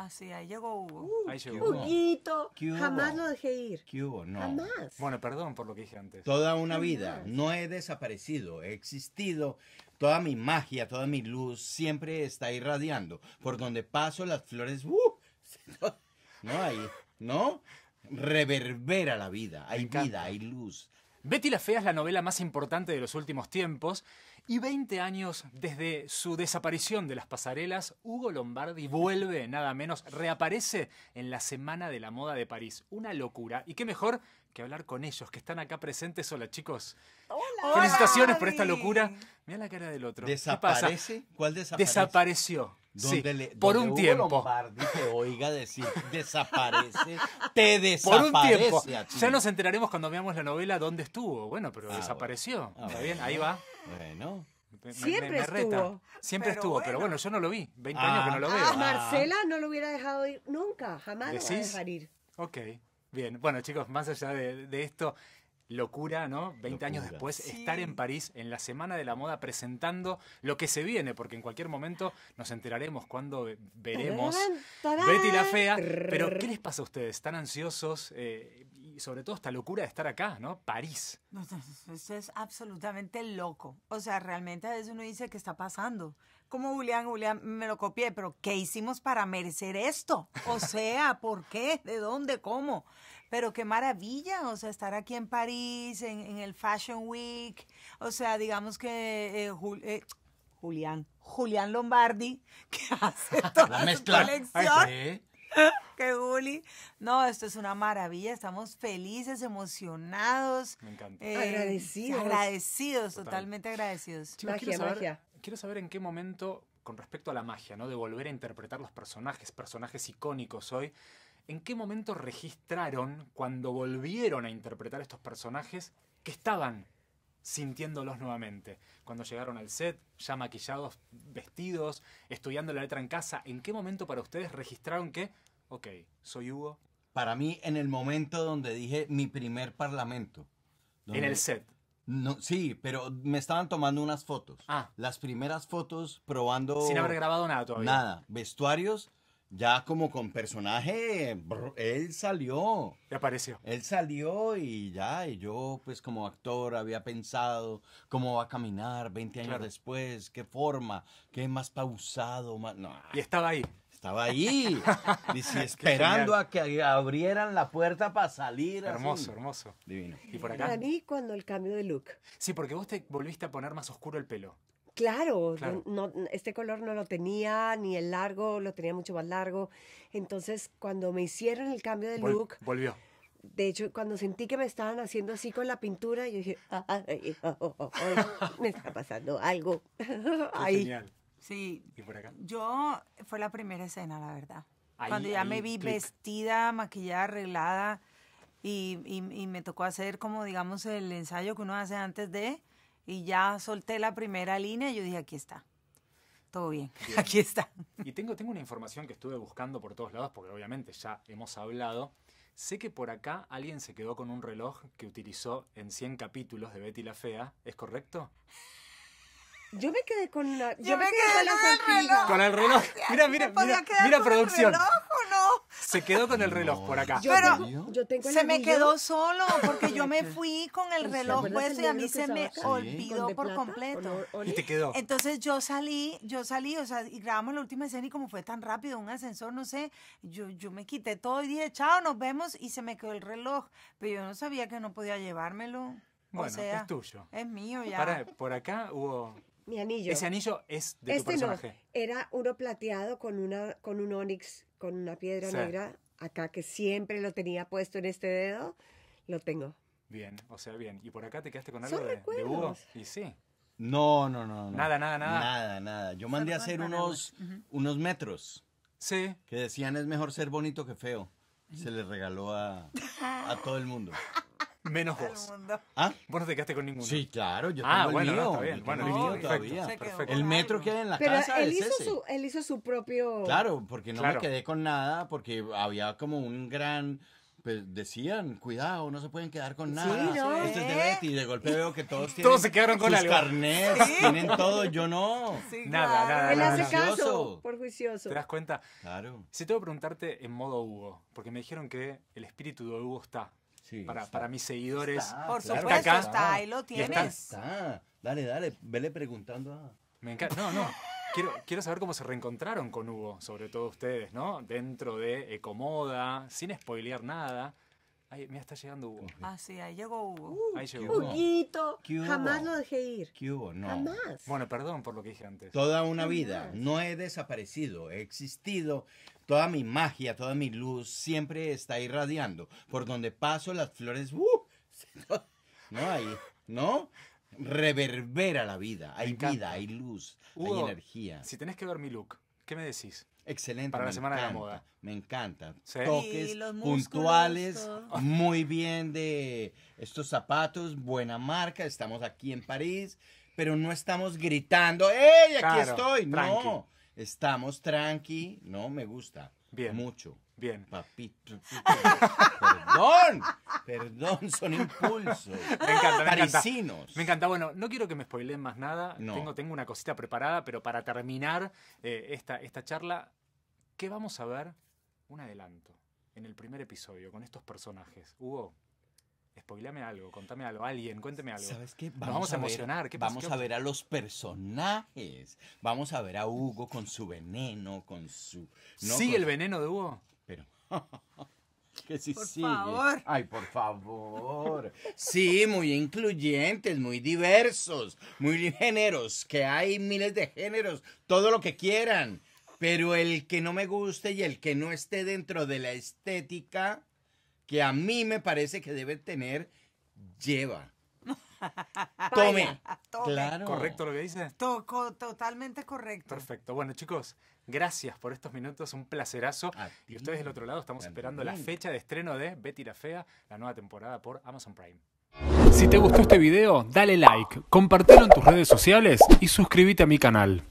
Ah, sí, ahí llegó Hugo. Uh, ahí Jamás lo dejé ir. ¿Qué hubo? No. Jamás. Bueno, perdón por lo que dije antes. Toda una vida. No he desaparecido. He existido. Toda mi magia, toda mi luz siempre está irradiando. Por donde paso las flores. Uh, no hay. ¿No? Reverbera la vida. Hay vida, hay luz, Betty la Fea es la novela más importante de los últimos tiempos y 20 años desde su desaparición de las pasarelas, Hugo Lombardi vuelve, nada menos, reaparece en la Semana de la Moda de París. Una locura. Y qué mejor que hablar con ellos que están acá presentes. Hola, chicos. Hola. Felicitaciones por esta locura. Mira la cara del otro. ¿Cuál Desapareció le, por un tiempo. te oiga decir desaparece, te desaparece. Por Ya nos enteraremos cuando veamos la novela dónde estuvo. Bueno, pero ah, desapareció. Ah, Está bien, ahí va. Bueno. Siempre estuvo. Siempre estuvo, pero bueno, yo no lo vi. 20 ah. años que no lo veo. Ah, Marcela no lo hubiera dejado ir nunca, jamás lo va a dejar ir. Ok, bien. Bueno, chicos, más allá de esto, locura, ¿no? 20 años después, estar en París en la Semana de la Moda presentando lo que se viene, porque en cualquier momento nos enteraremos cuando veremos Betty la Fea. Pero, ¿qué les pasa a ustedes? ¿Están ansiosos? Eh, y sobre todo esta locura de estar acá, ¿no? París. Esto es absolutamente loco. O sea, realmente a veces uno dice, ¿qué está pasando? Como Julián, Julián, me lo copié, pero ¿qué hicimos para merecer esto? O sea, ¿por qué? ¿De dónde? ¿Cómo? Pero qué maravilla, o sea, estar aquí en París, en, el Fashion Week. O sea, digamos que eh, eh, Julián, Julián Lombardi, que hace toda la mezcla. ¡Qué bully! No, esto es una maravilla. Estamos felices, emocionados. Me eh, agradecidos. Agradecidos, totalmente agradecidos. quiero saber, Quiero saber en qué momento, con respecto a la magia, ¿no? De volver a interpretar los personajes, personajes icónicos hoy. ¿En qué momento registraron, cuando volvieron a interpretar estos personajes, que estaban sintiéndolos nuevamente. Cuando llegaron al set, ya maquillados, vestidos, estudiando la letra en casa, ¿en qué momento para ustedes registraron que, ok, soy Hugo? Para mí, en el momento donde dije mi primer parlamento. En el set. No, sí, pero me estaban tomando unas fotos. Ah. Las primeras fotos probando. Sin haber grabado nada todavía. Nada. Vestuarios ya como con personaje, él salió. Y apareció. Él salió y ya, y yo pues como actor había pensado cómo va a caminar 20 años después, qué forma, qué más pausado, Y estaba ahí. Estaba ahí, si esperando a que abrieran la puerta para salir. Hermoso, hermoso. Divino. Y por acá. mí cuando el cambio de look. Sí, porque vos te volviste a poner más oscuro el pelo. Claro, este color no lo tenía, ni el largo, lo tenía mucho más largo. Entonces, cuando me hicieron el cambio de look... Volvió. De hecho, cuando sentí que me estaban haciendo así con la pintura, yo dije, ah, ah, eh, oh, oh, oh, me está pasando algo. Ahí. Genial. Sí. ¿Y por acá? Yo, fue la primera escena, la verdad. cuando ya me vi vestida, maquillada, arreglada, y me tocó hacer como, digamos, el ensayo que uno hace antes de y ya solté la primera línea y yo dije, aquí está. Todo bien, aquí está. Y tengo, tengo una información que estuve buscando por todos lados, porque obviamente ya hemos hablado. Sé que por acá alguien se quedó con un reloj que utilizó en 100 capítulos de Betty la Fea, ¿es correcto? Yo me quedé con la. Yo, me, quedé, con, el reloj. Con el reloj. Mira, mira, mira, mira producción. Se quedó con el reloj por acá. Pero se me quedó solo porque yo me fui con el reloj puesto y a mí se me olvidó por completo. Y te quedó. Entonces yo salí, yo salí, o sea, y grabamos la última escena y como fue tan rápido, un ascensor, no sé, yo, me quité todo y dije, chao, nos vemos y se me quedó el reloj. Pero yo no sabía que no podía llevármelo. Bueno, es tuyo. Es mío ya. Para, por acá hubo mi anillo. Ese anillo es de tu este personaje. era uno plateado con, una, con un onix, con una piedra negra acá, que siempre lo tenía puesto en este dedo. Lo tengo. Bien, o sea, bien. ¿Y por acá te quedaste con algo de, de Hugo? Y sí. No, no, no, Nada, nada, nada. Nada, nada. Yo mandé a hacer unos, unos metros. Sí. Que decían es mejor ser bonito que feo. Se le regaló a, a todo el mundo. Menos vos. ¿Ah? Vos no te quedaste con ninguno. Sí, claro, yo ah, tengo bueno, el mío. está bien. Bueno, el mío El metro queda en la Pero casa él hizo Su, él hizo su propio... Claro, porque no me quedé con nada, porque había como un gran... Pues decían, cuidado, no se pueden quedar con nada. Sí, no, Esto es de ¿Eh? Betty. De golpe veo que todos tienen. Todos se quedaron con sus algo. tienen todo, yo no. Sí, nada, nada, Él hace caso, por juicioso. ¿Te das cuenta? Claro. Si tengo que preguntarte en modo Hugo, porque me dijeron que el espíritu de Hugo está para, para, mis seguidores. Está, por supuesto, acá. está, ahí lo tienes. Dale, dale, vele preguntando. Me encanta. No, no. Quiero, quiero saber cómo se reencontraron con Hugo, sobre todo ustedes, ¿no? Dentro de Ecomoda, sin spoilear nada. Ahí, me está llegando Hugo. Ah, sí, ahí llegó Hugo. Uh, ahí llegó Jamás lo dejé ir. ¿Qué hubo? No. Jamás. Bueno, perdón por lo que dije antes. Toda una vida. No he desaparecido. He existido. Toda mi magia, toda mi luz siempre está irradiando. Por donde paso las flores. Uh, no hay. ¿No? Reverbera la vida. Hay vida, hay luz, hay energía. Si tenés que ver mi look, ¿qué me decís? Excelente. Para la Semana Moda. Me encanta. Toques puntuales, muy bien de estos zapatos, buena marca, estamos aquí en París, pero no estamos gritando, ¡Ey, aquí estoy! No, estamos tranqui, no, me gusta. Bien. Mucho. Bien. Papito. perdón. Perdón, son impulsos. Me encanta, me Parisinos. Me encanta. Bueno, no quiero que me spoileen más nada. Tengo, una cosita preparada, pero para terminar eh, esta, esta charla, ¿qué vamos a ver? Un adelanto en el primer episodio con estos personajes. Hugo, spoileame algo, contame algo, alguien, cuénteme algo. ¿Sabes qué? Vamos, a, emocionar. vamos a ver a los personajes. Vamos a ver a Hugo con su veneno, con su. ¿Sigue ¿Sí, el veneno de Hugo? Pero. que si por favor. Ay, por favor. Sí, muy incluyentes, muy diversos, muy géneros, que hay miles de géneros, todo lo que quieran. Pero el que no me guste y el que no esté dentro de la estética que a mí me parece que debe tener, lleva. Tome. Claro. Correcto lo que dice. totalmente correcto. Perfecto. Bueno, chicos, Gracias por estos minutos, un placerazo. y ustedes del otro lado estamos esperando la fecha de estreno de Betty la Fea, la nueva temporada por Amazon Prime. Si te gustó este video, dale like, compártelo en tus redes sociales y suscríbete a mi canal.